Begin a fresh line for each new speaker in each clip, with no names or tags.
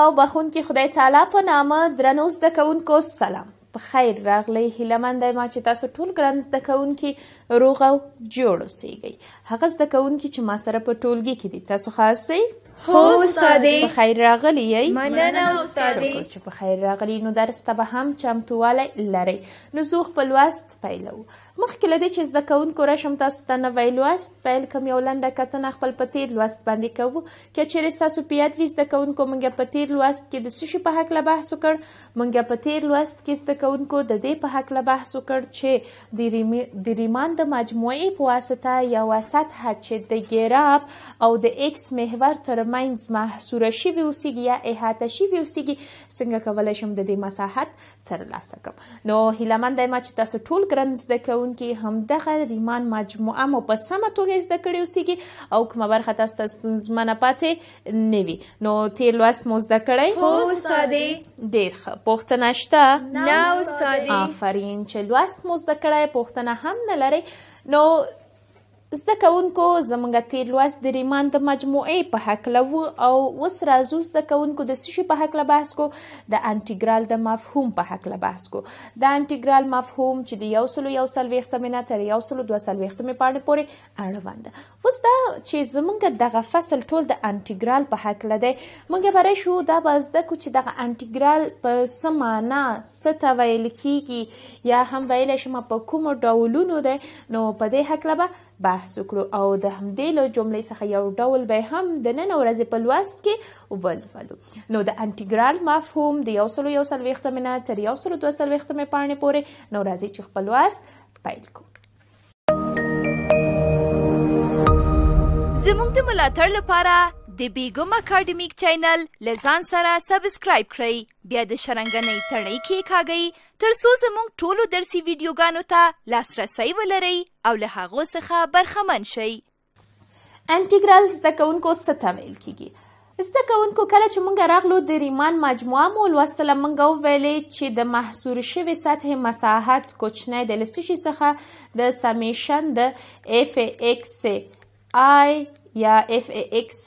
او بخونکي خدای تعالی په نامه درنو زده کوونکو سلام په خیر راغلی هیله مند ما چې تاسو ټول ګران زده کوونکي روغ او جوړ اوسئ هغه زده کوونکي چې ما سره په ټولګي کې دي تاسو خاصئ هو استادې په خیر راغلی یې مننه استادې چې په خیر راغلی نو درس ته به هم چمتوالی لرئ نو زه خپل وست پیلو مخکې له دې چې زده کوونکو راشم تاسو ته نوی لوست پیل کوم یو لنډه کتنه خپل په تېر لوست باندې کوو که چیرې ستاسو په یاد وي زده کوونکو موږ په تېر لوست کې د څه شي په هکله بحث وکړ موږ په تېر لوست کې زده کوونکو د دې په هکله بحث وکړ چې د ریماند د مجموعې په واسطه یوه سطحه چې د ګیراب او د ایکس محور ترمنځ محصوره شوي اوسیږي یا احاطه شوي اوسیږي څنګه کولی شم د دې مساحت ترلاسه کړم نو هیله مند یم چې تاسو ټول ګران زده کوونکو راتلونکې هم دغه ریمان مجموعه مو په سمه توګه زده کړی اوسیږي او کومه برخه تاسو ته ستونزمنه پاتې نه وي نو تیر لوست مو زده کړی هو استادې ډیر ښه پوښتنه شته نه استادې آفرین چې لوست مو زده کړی پوښتنه هم نه لرئ نو زده کوونکو زمونږ تیر لوست د ریمان د مجموعې په هکله وو او اوس راځو زده کوونکو د څه په هکله بحث کو د انټیګرال د مفهوم په هکله بحث کو د انټیګرال مفهوم چې د یو سلو یو څلوېښت مې نه تر یو سلو دوه څلوېښت مې پاڼې پورې اړوند ده اوس دا چې زمونږ دغه فصل ټول د انټیګرال په هکله دی مونږ به شو دا به زده کو چې دغه انټیګرال په څه معنا څه ته ویل کېږي یا هم ویلی شم په کومو ډولونو دی نو په دې هکله به بحث وکړو او د همدې له جملې څخه یو ډول به هم د نن ورځې په لوست کې ولولو نو د انټیګرال مفهوم د یو سلو یو څلوېښتمې نه تر یو سلو دوه څلوېښتمې پاڼې پورې نو راځئ چې خپل لوست پیل کړو زموږ د ملاتړ لپاره د بیګم اکاډمیک چینل لزان سره سبسکرایب کړئ بیا د شرنګنې تړۍ کې کاږئ ترڅو زموږ ټولو درسي ویډیوګانو ته لاسرسی ولرئ او له هغو څخه برخمن شئ انټیګرال زده کوونکو څه ته ویل کیږي زده کوونکو کله چې مونږ راغلو د ریمان مجموعه مو لوستله مونږ وویلې چې د محصور شوې سطحې مساحت کوچنی دی له څه څخه د سمیشن د اف ایکس آی یا اف ایکس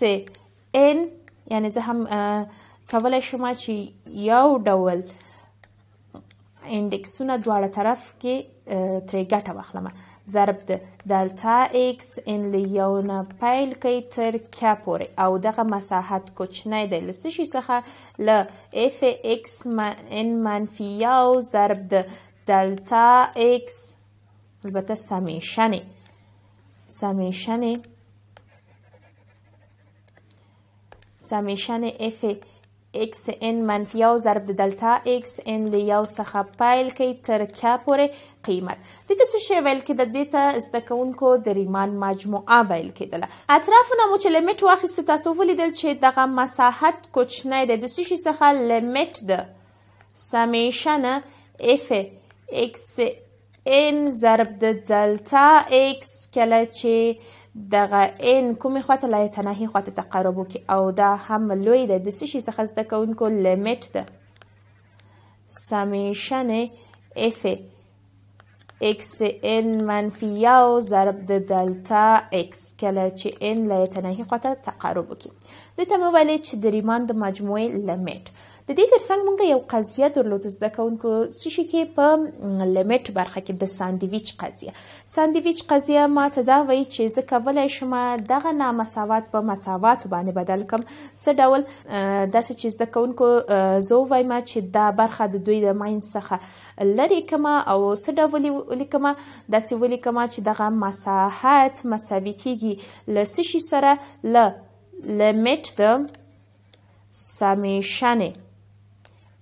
ان یعنی زه هم کولی شم چې یو ډول انډکسونه دواړه طرف کې ترې ګټه واخلمه ضرب د دلتا ایکس ان له یو نه پیل کوي تر کیا پورې او دغه مساحت کوچنی دی له څه شي څخه له اف ایکس ان منفي یو ضرب د دلتا ایکس البته سمیشنې سمیشنې سمیشن اف ایکس ان منفی یو ضرب د دلتا ایکس ان له یو څخه پیل کوي تر کیا پورې قیمت د دې څه شی ویل کې د دې ته زده کوونکو د ریمان مجموعه ویل کېدله اطرافونه مو چې لیمټ واخیست تاسو ولیدل چې دغه مساحت کوچنی دی د څه شي څخه لیمټ د سمیشن اف ایکس ان ضرب د دلتا ایکس کله چې دغه عین کومې خواته لایې تناهي خواته تقرب وکړي او دا هم لوی دی د څه شي څخه زده کوونکو لیمټ ده سمیشن اف اکس ان منفي یو ضرب د دلتا اکس کله چې ان لایې تناهي خواته تقرب وکړي دوی ته مې ویلې چې د ریمان د مجموعې لمیټ د دې ترڅنګ موږ یو قضیه درلوده زده کوونکو څه شي کې په لمیټ برخه کې د ساندویچ قضیه ساندویچ قضیه ما ته دا وایي چې زه کولی شم دغه نامساوات په مساوات باندې بدل کړم څه ډول داسې چې زده کوونکو زه ووایم چې دا برخه د دوی د مایند څخه لرې کړمه او څه ډول ولیکمه داسې ولیکمه چې دغه مساحت مساوي کیږي له څه شي سره له limit the summation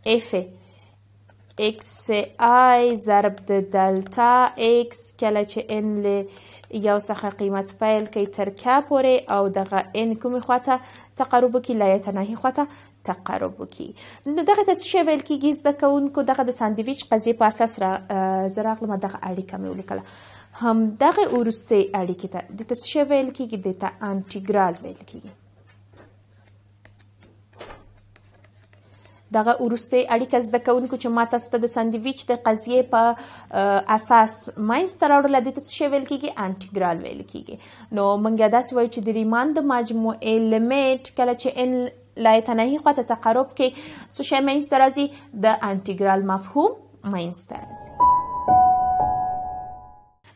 if x i ضرب د دلتا x کله چې n له یو څخه قیمت پیل کوي تر کا پورې او دغه ان کومې خواته تقرب کی لایتناهي خواته تقرب کی دغه تاسو شی ویل کیږي زده کوونکو دغه د ساندویچ قضیه په اساس را زراغله ما دغه اړیکه مې ولیکله هم دغه ورسته اړیکه ته د تاسو شی ویل کیږي د تا انټیګرال ویل کیږي دغه ورسته اړیکه زده کوونکو چې ما تاسو ته د ساندویچ د قضیه په اساس مایستر اورل د تاسو شویل کیږي انټیګرال ویل کیږي نو مونږه دا سوي چې د ریماند مجموعه لیمټ کله چې ان لایتنهي خواته تقرب کې څه شی مایستر راځي د انټیګرال مفهوم مایستر راځي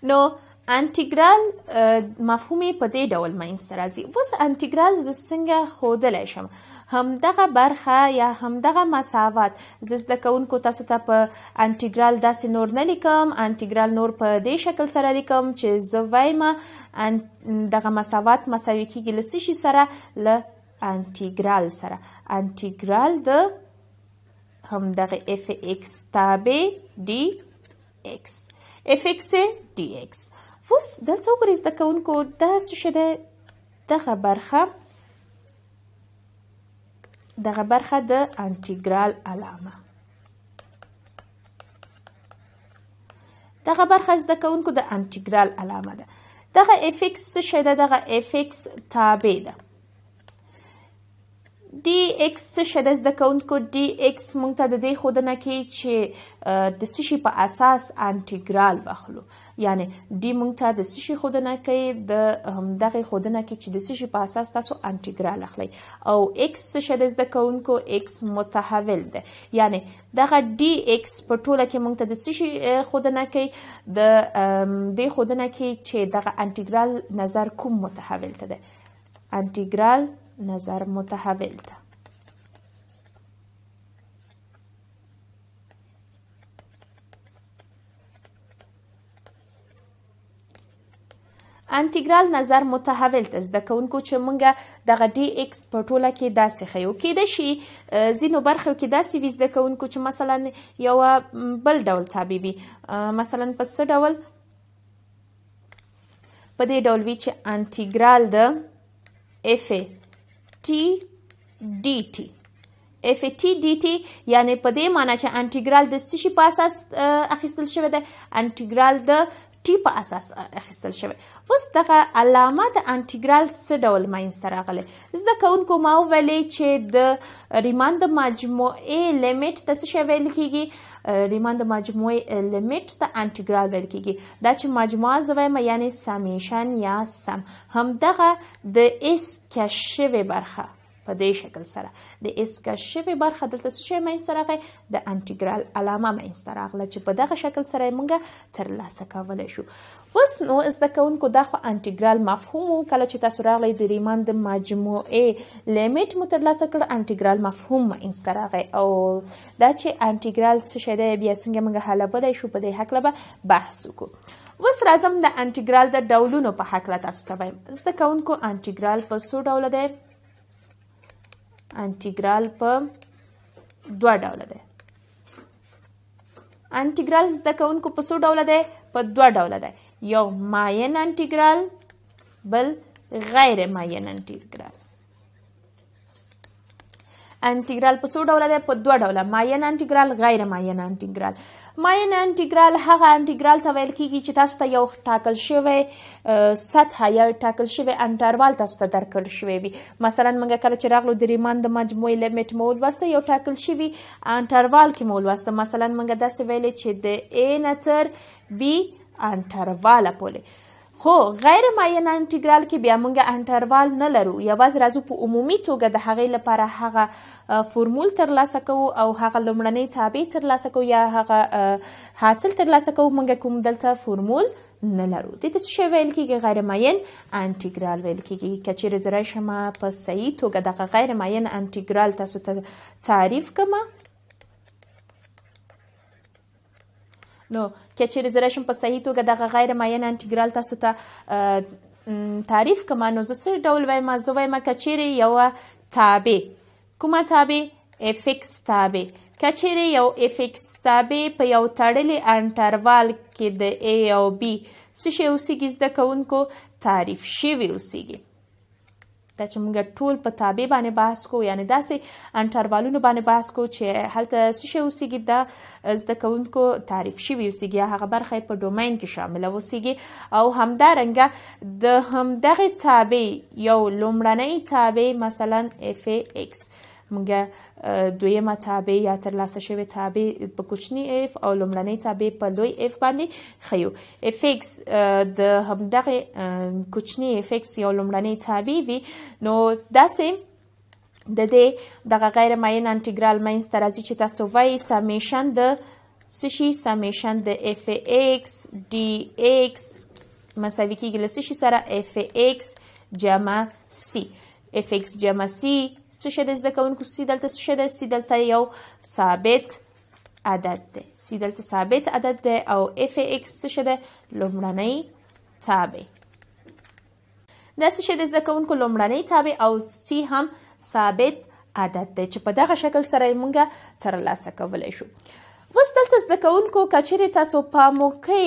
نو انټیګرال مفهومي په دې ډول منځته راځي اوس انټیګرال د څنګه خودلای شم همدغه برخه یا همدغه مساوات زه زده کوونکو تاسو ته په انټیګرال داسې نور نه لیکم انټیګرال نور په دې شکل سره لیکم چې زه وایم دغه مساوات مساوي کیږي له شي سره له انټیګرال سره انټیګرال د همدغه اف ایکس تابع D X F X से D X اوس دلته وګورئ زده کوونکو دا څه شی دی دغه برخه دغه برخه د انټیګرال علامه دغه برخه زده کوونکو د انټیګرال علامه ده دغه اف ایکس څه شی ده دغه اف ایکس تابع ده ډي ایکس څه شی ده زده کوونکو ډي ایکس موږ ته د دې ښودنه کوي چې د څه شي په اساس انټیګرال واخلو یعنی دی مونږ ته د سشي خودنه کوي د همدغه خودنه کې چې د سشي په اساس تاسو انټیګرال اخلي او x څه د زده کوونکو x متحول ده یعنی دغه D ایکس په ټوله کې مونږ ته د سشي خودنه کې د دې خودنه کې چې دغه انټیګرال نظر کوم متحول ته ده انټیګرال نظر متحول ته انټیګرال نظر متحول ته زده کوونکو چې مونږه دغه ډي ایکس په ټوله کې داسې خیو کېده شي ځینو برخو کې داسې وي زده کوونکو چې مثلا یو بل ډول تابع وي مثلا په څه ډول په دې ډول وي چې انټیګرال د اف ټي ډي ټي اف ټي ډي ټي یعنی په دې معنی چې انټیګرال د څه شي په اساس اخیستل شوی دی انټیګرال د ټي په اساس اخیستل شوی اوس دغه علامه د انټیګرال څه ډول منځته راغلی زده کوونکو ما ویلې چې د ریمان د مجموعې لیمټ ته څه شی ویل کېږي ریمان د مجموعې لیمټ ته انټیګرال ویل کېږي دا چې مجموعه زه وایم یعنې سمیشن یا سم همدغه د اس کش شوې برخه په دې شکل سره د اسکش شوی برخه دلته څه شی مې راغی د انټیګرال علامه مې راغله چې په دغه شکل سره موږ تر لاسه کولای شو اوس نو زده کوونکو دا خو انټیګرال مفهوم وو کله چې تاسو راغلی د ریمان د مجموعې لیمیټ مو تر لاسه کړ انټیګرال مفهوم مې راغی او دا چې انټیګرال څه شی دی بیا څنګه موږ حلولی شو په دې هکله به بحث وکړو اوس راځم د انټیګرال د ډولونو په حق لا تاسو ته وایم زده کوونکو انټیګرال په څو ډول دی انټیګرال په دوه ډوله دی انټیګرال زده کوونکو په څو ډوله دی په دوه ډوله دی یو ماین انټیګرال بل غیر ماین انټیګرال انټیګرال په څو ډوله دی په دوه ډوله ماین انټیګرال غیر ماین انټیګرال ماین انټیګرال هغه انټیګرال ته ویل کیږي چې تاسو ته یو ټاکل شوی سطح یا ټاکل شوی انټروال تاسو ته درکړ شوی وي مثلا موږ کله چې راغلو د ریمان د مجموعې لیمټ مو ولوسته یو ټاکل شوی انټروال کې مو ولوسته مثلا موږ داسې ویلې چې د ا نه تر بی انټرواله پورې خو غیر معین انټیګرال کې بیا موږ انټروال نه لرو یوازې راځو په عمومي توګه د هغې لپاره هغه فورمول ترلاسه کوو او هغه لومړنۍ تابع ترلاسه کوو یا هغه حاصل ترلاسه کوو موږ کوم دلته فورمول نه لرو د دې شی ویل کېږي غیر معین انټیګرال ویل کېږي که چیرې زه راشم په صحیح توګه دغه غیر معین انټیګرال تاسو ته تعریف کړم نو no. که چیرې زه راشم په صحیح توګه دغه غیر معین انټیګرال تاسو ته تعریف کما نو زه څه ډول وایم زه وایم که چیرې یوه تابع کومه تابع افکس تابع کچېرې یو اف ایکس تابع په یو تړلي انټروال کې د ای او بی څه شی اوسیږي زده کوونکو تعریف شوي اوسیږي دا چې موږ ټول په تابع باندې بحث کو یعنی داسې انټروالونو باندې بحث کو چې هلته څه شی اوسیږي دا زده کوونکو تعریف شوي اوسیږي هغه برخه په ډومین کې شامله اوسیږي او همدارنګه د همدغې تابع یو لومړنی تابع مثلا اف ایکس موږ دویمه تابع یا ترلاسه شوی تابع په کوچني اف او لومړنۍ تابع په لوی اف باندې خیو اف ایکس د همدغه کوچني اف ایکس یو لومړنۍ تابع وي نو داسې د دې دغه غیر معین انټیګرال مینس ترازی چې تاسو وایي سمیشن د سشي سمیشن د اف ایکس ډي ایکس مساوي کیږي له سشي سره اف ایکس جمع سی اف ایکس جمع سی څه شی د زده کوونکو سي دلته څه شی دی سي دلته یو ثابت عدد دی سي دلته ثابت عدد دی او اف ایکس څه شی دی لومړنی تابع دا څه شی د زده کوونکو لومړنی تابع او سي هم ثابت عدد دی چې په دغه شکل سره مونږه ترلاسه کولی شو اوس دلته زده کوونکو که چیرې تاسو په موقع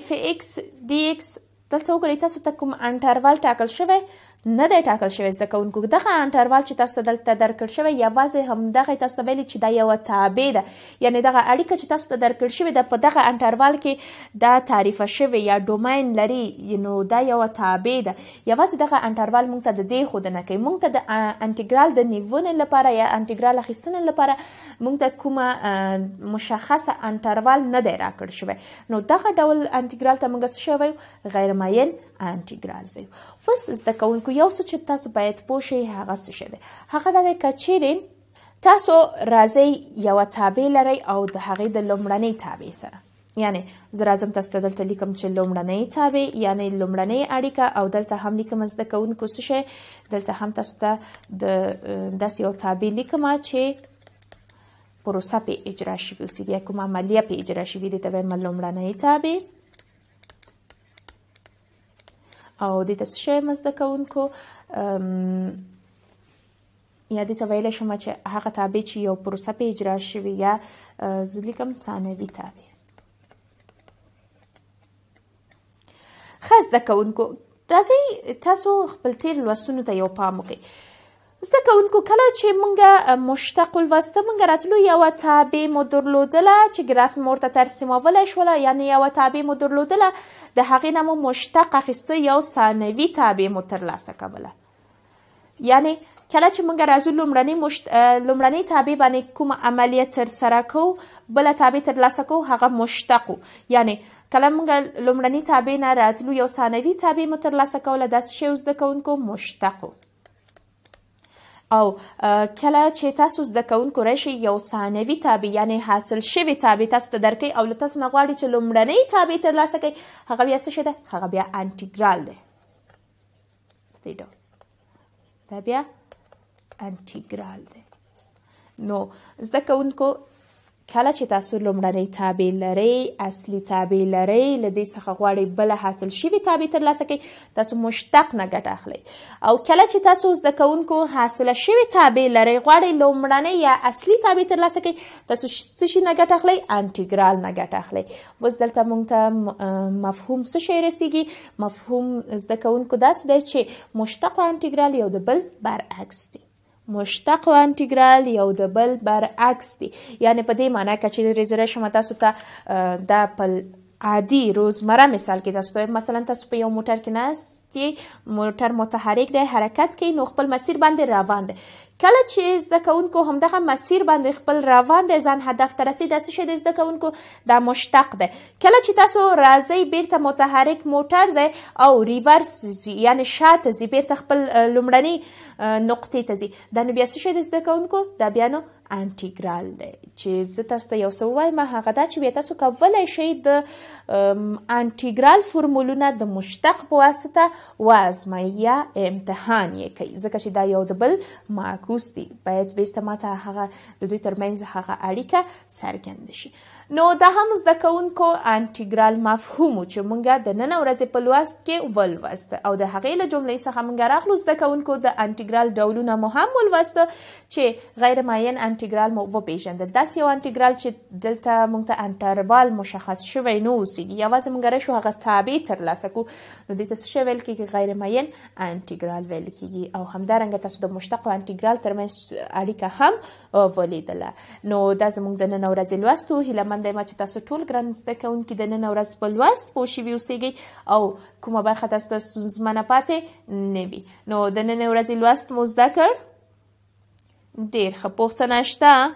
اف ایکس ډي ایکس دلته وګورئ تاسو ته کوم انټرول ټاکل شوی نه دی ټاکل شوی زده کوونکو دغه انټروال چې تاسو دلته درکړ شوی یوازې همدغه تاسو ویلي چې دا یوه تابع ده یعنی دغه اړیکه چې تاسو ته درکړ شوی ده په دغه انټروال کې دا تعریفه شوی یا ډومین لري نو دا یوه تابع ده یوازې دغه انټروال موږ ته د دې ښودنه کوي موږ ته د انټیګرال د نیوونې لپاره یا انټیګرال اخیستنې لپاره موږ ته کومه مشخصه انټروال نه دی راکړ شوی نو دغه ډول انټیګرال ته موږ شوی غیر معین انټیګرال ویو اوس زده کوونکو یو څه چې تاسو باید پوه شئ هغه څه شی دی هغه دا دی که چیرې تاسو راځئ یوه تابع لرئ او د هغې د لومړنۍ تابع سره یعنی زه راځم تاسو ته دلته لیکم چې لومړنۍ تابع یعنی لومړنۍ اړیکه او دلته هم لیکم زده کوونکو څه شی دلته هم تاسو ته د داسې یو تابع لیکم چې پروسه پې اجرا شوي اوسي بیا کومه عملیه پې اجرا شوي دي ته وایم لومړنۍ تابع او د تاسو مزده کوونکو یا د تویل شمه چې هغه تابع چې یو پروسه په اجرا شوی یا زلیکم ثانوي تابع خاص د کوونکو راځي تاسو خپل تیر لوستونو ته یو پام وکړئ زده کوونکو کله چې مونږه مشتق الوسته مونږه راتلو یوه تابع مو درلودله چې ګراف مو ورته ترسیمولی شوله یعنې یوه تابع مو درلودله د هغې نه مو مشتق اخیسته یو ثانوي تابع مو ترلاسه کوله یعنې کله چې مونږ راځو لومړنۍ مشت... لومړنۍ تابع باندې کوم عملیه ترسره کوو بله تابع ترلاسه کوو هغه مشتقو یعنې کله مونږ لومړنۍ تابع نه راتلو یو ثانوي تابع مو ترلاسه کوله داسې شی زده کوونکو مشتقو او کله چې تاسو زده کوونکو راشي یو ثانوي تابع یعنی حاصل شوی تابع تاسو ته درکې او له تاسو نه غواړي چې لومړنی تابع ترلاسه کړئ هغه بیا څه شی ده هغه بیا انټیګرال دی دی ډول دا بیا انټیګرال دی نو زده کوونکو کله چې تاسو لومړنۍ تابع لرئ اصلي تابع لرئ له دې څخه غواړئ بل حاصل شوی تابع ترلاسه کړئ تاسو مشتق نه ګټه اخلئ او کله چې تاسو زده کوونکو حاصله شوی تابع لرئ غواړئ لومړنۍ یا اصلي تابع ترلاسه کړئ تاسو څه شي نه ګټه اخلئ انټیګرال نه ګټه اخلئ اوس دلته موږ ته مفهوم څه شی رسیږي مفهوم زده کوونکو داس دی چې مشتق او انټیګرال یو د بل برعکس دي مشتق او انټیګرال یو د بل برعکس دي یعنی په دې معنی کې چې ریزره شمه تاسو ته د په عادي روزمره مثال کې تاسو مثلا تاسو په یو موټر کې ناست چې موټر متحرک دی حرکت کوي نو خپل مسیر باندې روان دی کله چې زده کوونکو همدغه مسیر باندې خپل روان دی ځان هدف ته رسي داسې شی د زده کوونکو دا مشتق دی کله چې تاسو راځئ بیرته متحرک موټر دی او ریورس ځي یعنې شاته ځي بیرته خپل لومړنۍ نقطې ته ځي دا نو بیا څه شی د زده کوونکو دا بیا نو انټیګرال دی چې زه تاسو ته یو څه ووایم هغه دا چې بیا تاسو کولی شئ د انټیګرال فورمولونه د مشتق په واسطه و ازمایه امتحان یې کوي ځکه چې دا یو د بل معکوس دي باید بیرته ماته هغه د دوی ترمنځ هغه اړیکه څرګنده شي نو دا هم زده کوونکو انټیګرال مفهوم چې مونږه د نن ورځې په لوست کې ولوست او د هغې له جملې څخه مونږه راغلو زده کوونکو د انټیګرال ډولونه مو هم ولوست چې غیر معین انټیګرال مو وپېژند داسې یو انټیګرال چې دلته مونږ ته انټروال مشخص شوی نه اوسېږي یوازې مونږ راشو هغه تابع ترلاسه کړو نو دې ته څه شی ویل کېږي غیر معین انټیګرال ویل کېږي او همدارنګه تاسو د مشتق او انټیګرال ترمنځ اړیکه هم ولیدله نو دا زمونږ د نن ورځې لوست هیله ارمان دی ما چې تاسو ټول ګران زده کوونکي د نن ورځ په لوست پوه شوي اوسیږئ او کومه برخه تاسو ته ستونزمنه پاتې نه وي نو د نن ورځې لوست مو زده کړ ډېر ښه پوښتنه شته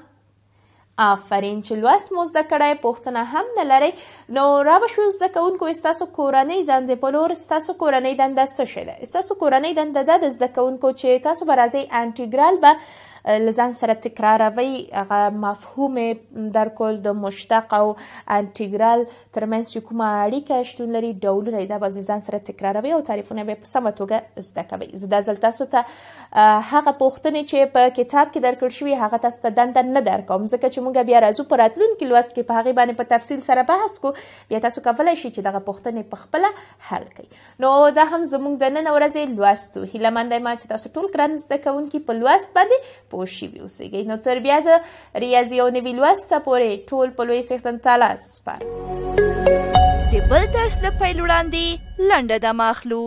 آفرین چې لوست مو زده کړی پوښتنه هم نه لرئ نو را به شو زده کوونکو ستاسو کورنۍ دندې په لور ستاسو کورنۍ دنده څه شی ده ستاسو کورنۍ دنده ده د زده کوونکو چې تاسو به راځئ انټیګرال به لزان سره تکراروي هغه مفهوم در کول د مشتق او انټیګرال ترمنځ چې کومه اړیکه شتون لري ډولونه دا به لزان سره تکراروي او تعریفونه به په سمه توګه زده کوي زه دا ځل تاسو ته هغه پوښتنې چې په کتاب کې درکړ شوي هغه تاسو ته دنده نه درکوم ځکه چې موږ بیا راځو په راتلونکي لوست کې په هغې باندې په تفصیل سره بحث کو بیا تاسو کولای شئ چې دغه پوښتنې په خپله حل کړئ نو دا هم زموږ د نن ورځې لوستو هیله مند یم چې تاسو ټول ګران زده کوونکي په لوست باندې پوه شوي اوسېږئ نو تر بیا د ریاضي یو نوي لوسته پورې ټول په لوی څښتن تعالی سپارم د بل درس د پیل وړاندې لنډه دمه اخلو